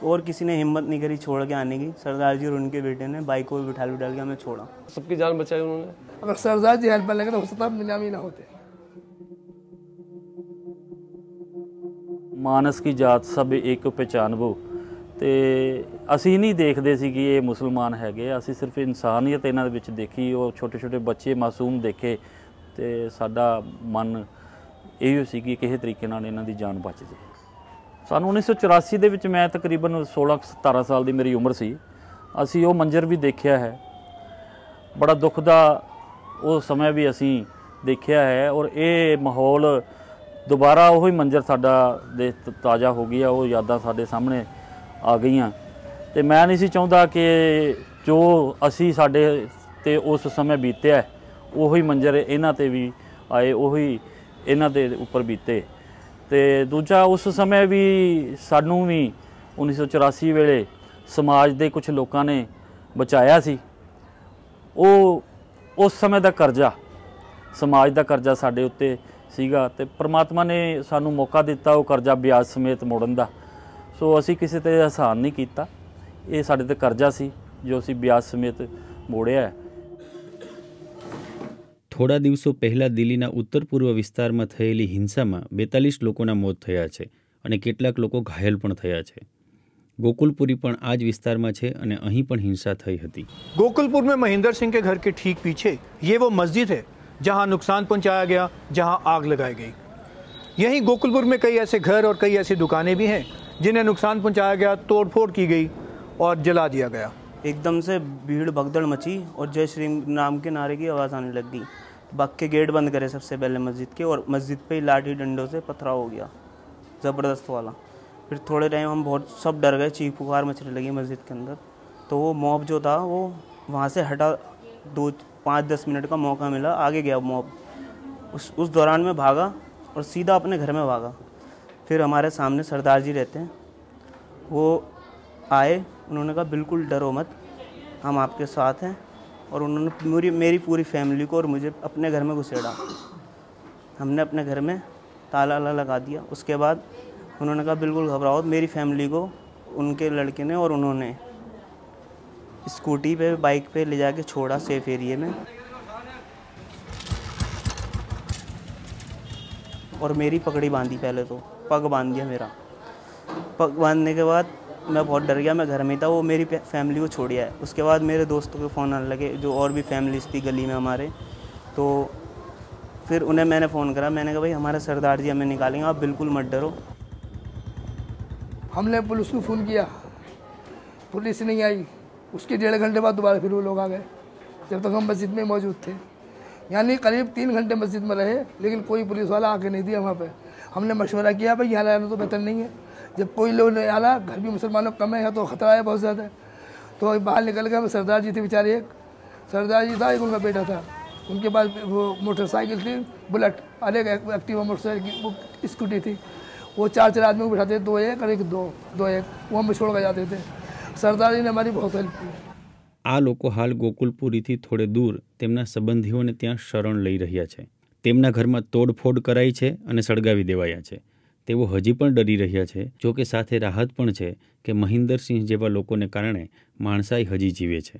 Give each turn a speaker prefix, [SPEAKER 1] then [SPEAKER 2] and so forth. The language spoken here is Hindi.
[SPEAKER 1] तो और किसी ने हिम्मत नहीं करी छोड़ के आने की सरदार जी और उनके बेटे ने बाइक को बिठा बिठा के हमें छोड़ा सबकी जान बचाई उन्होंने
[SPEAKER 2] अगर सरदार जी हेल्प लगे तो सताब नीलामी ना होते
[SPEAKER 3] ਮਾਨਸ ਕੀ ਜਾਤ ਸਭ ਇੱਕ ਪਛਾਨਵੋ ਤੇ ਅਸੀਂ ਨਹੀਂ ਦੇਖਦੇ ਸੀ ਕਿ ਇਹ ਮੁਸਲਮਾਨ ਹੈਗੇ ਅਸੀਂ ਸਿਰਫ ਇਨਸਾਨੀਅਤ ਇਹਨਾਂ ਦੇ ਵਿੱਚ ਦੇਖੀ ਉਹ ਛੋਟੇ ਛੋਟੇ ਬੱਚੇ ਮਾਸੂਮ ਦੇਖੇ ਤੇ ਸਾਡਾ ਮਨ ਇਹੋ ਸੀ ਕਿ ਕਿਸੇ ਤਰੀਕੇ ਨਾਲ ਇਹਨਾਂ ਦੀ ਜਾਨ ਬਚ ਜੇ ਸਾਨੂੰ 1984 ਦੇ ਵਿੱਚ ਮੈਂ ਤਕਰੀਬਨ 16 17 ਸਾਲ ਦੀ ਮੇਰੀ ਉਮਰ ਸੀ ਅਸੀਂ ਉਹ ਮੰਜ਼ਰ ਵੀ ਦੇਖਿਆ ਹੈ ਬੜਾ ਦੁੱਖ ਦਾ ਉਹ ਸਮਾਂ ਵੀ ਅਸੀਂ ਦੇਖਿਆ ਹੈ ਔਰ ਇਹ ਮਾਹੌਲ ਦੁਬਾਰਾ ਉਹੀ ਮੰਜ਼ਰ ਸਾਡਾ ਦੇ ਤਾਜ਼ਾ ਹੋ ਗਿਆ ਉਹ ਯਾਦਾਂ ਸਾਡੇ ਸਾਹਮਣੇ ਆ ਗਈਆਂ ਤੇ ਮੈਂ ਨਹੀਂ ਸੀ ਚਾਹੁੰਦਾ ਕਿ ਜੋ ਅਸੀਂ ਸਾਡੇ ਤੇ ਉਸ ਸਮੇਂ ਬੀਤਿਆ ਉਹੀ ਮੰਜ਼ਰ ਇਹਨਾਂ ਤੇ ਵੀ ਆਏ ਉਹੀ ਇਹਨਾਂ ਦੇ ਉੱਪਰ ਬੀਤੇ ਤੇ ਦੂਜਾ ਉਸ ਸਮੇਂ ਵੀ ਸਾਨੂੰ ਵੀ 1984 ਵੇਲੇ ਸਮਾਜ ਦੇ ਕੁਝ ਲੋਕਾਂ ਨੇ ਬਚਾਇਆ ਸੀ ਉਹ ਉਸ ਸਮੇਂ ਦਾ ਕਰਜ਼ਾ ਸਮਾਜ ਦਾ ਕਰਜ਼ਾ ਸਾਡੇ ਉੱਤੇ ਸੀਗਾ ਤੇ ਪ੍ਰਮਾਤਮਾ ਨੇ ਸਾਨੂੰ ਮੌਕਾ ਦਿੱਤਾ ਉਹ ਕਰਜ਼ਾ ਵਿਆਜ ਸਮੇਤ ਮੋੜਨ ਦਾ ਸੋ ਅਸੀਂ ਕਿਸੇ ਤੇ ਆਸਾਨ ਨਹੀਂ ਕੀਤਾ ਇਹ ਸਾਡੇ ਤੇ ਕਰਜ਼ਾ ਸੀ ਜੋ ਅਸੀਂ ਵਿਆਜ ਸਮੇਤ ਮੋੜਿਆ
[SPEAKER 4] ખોડા દિવસો પહેલા દિલ્હીના ઉત્તર પૂર્વ વિસ્તારમાં થયેલી હિંસામાં 42 લોકોના મોત થયા છે અને કેટલાક લોકો ઘાયલ પણ થયા છે. ગોકુલપુરી પણ આજ વિસ્તારમાં છે અને અહીં પણ હિંસા થઈ હતી.
[SPEAKER 2] ગોકુલપુર મે મહેન્દ્રસિંહ કે ઘર કે ઠીક પીછે યે વો મસ્જિદ હે જહા નુકસાન પહોંચાયા ગયા જહા આગ લગાય ગઈ. યહી ગોકુલપુર મે કઈ એસે ઘર ઓર કઈ એસે દુકાને ભી હે જેને નુકસાન પહોંચાયા ગયા તોડફોડ કી ગઈ ઓર જલા દિયા ગયા. એકદમ સે ભીડ બગદળ મચી ઓર જય શ્રી
[SPEAKER 1] નામ કે નારે કી અવાજ આને લગ ગઈ. बाग के गेट बंद करे सबसे पहले मस्जिद के और मस्जिद पे ही लाठी डंडों से पथरा हो गया ज़बरदस्त वाला फिर थोड़े टाइम हम बहुत सब डर गए चीख पुकार मचने लगी मस्जिद के अंदर तो वो मॉब जो था वो वहाँ से हटा दो पाँच दस मिनट का मौका मिला आगे गया मॉब उस उस दौरान में भागा और सीधा अपने घर में भागा फिर हमारे सामने सरदार जी रहते हैं वो आए उन्होंने कहा बिल्कुल डरो मत हम आपके साथ हैं और उन्होंने मेरी मेरी पूरी फैमिली को और मुझे अपने घर में घुसेड़ा हमने अपने घर में ताला ला लगा दिया उसके बाद उन्होंने कहा बिल्कुल घबराओ मेरी फैमिली को उनके लड़के ने और उन्होंने स्कूटी पे बाइक पे ले जाके छोड़ा सेफ एरिए में और मेरी पगड़ी बांधी पहले तो पग बांध दिया मेरा पग बांधने के बाद मैं बहुत डर गया मैं घर में था वो मेरी फैमिली को छोड़ गया उसके बाद मेरे दोस्तों के फ़ोन आने लगे जो और भी फैमिलीज थी गली में हमारे तो फिर उन्हें मैंने फ़ोन करा मैंने कहा भाई हमारा सरदार जी हमें निकालेंगे आप बिल्कुल मत डरो
[SPEAKER 2] हमने पुलिस को फ़ोन किया पुलिस नहीं आई उसके डेढ़ घंटे बाद दोबारा फिर वो लोग आ गए जब तक हम मस्जिद में मौजूद थे यानी करीब तीन घंटे मस्जिद में रहे लेकिन कोई पुलिस वाला आके नहीं दिया वहाँ पर हमने मशवरा किया भाई यहाँ रहना तो बेहतर नहीं है जब कोई लोग नहीं आ रहा घर भी मुसलमानों कम है तो खतरा है बहुत ज़्यादा तो बाहर निकल गए सरदार जी थे बेचारे एक सरदार जी था एक उनका बेटा था उनके पास वो मोटरसाइकिल थी बुलेट और एक एक्टिव मोटरसाइकिल वो स्कूटी थी वो चार चार आदमी को बिठाते दो एक और एक दो दो एक वो हमें छोड़ कर जाते थे સરદાર જીને મારી બહુ હેલ્પ
[SPEAKER 4] આ લોકો હાલ ગોકુલપુરીથી થોડે દૂર તેમના સંબંધીઓને ત્યાં શરણ લઈ રહ્યા છે તેમના ઘરમાં તોડફોડ કરાઈ છે અને સળગાવી દેવાયા છે તેઓ હજી પણ ડરી રહ્યા છે જો કે સાથે રાહત પણ છે કે મહિન્દરસિંહ જેવા લોકોને કારણે માણસાઈ હજી જીવે છે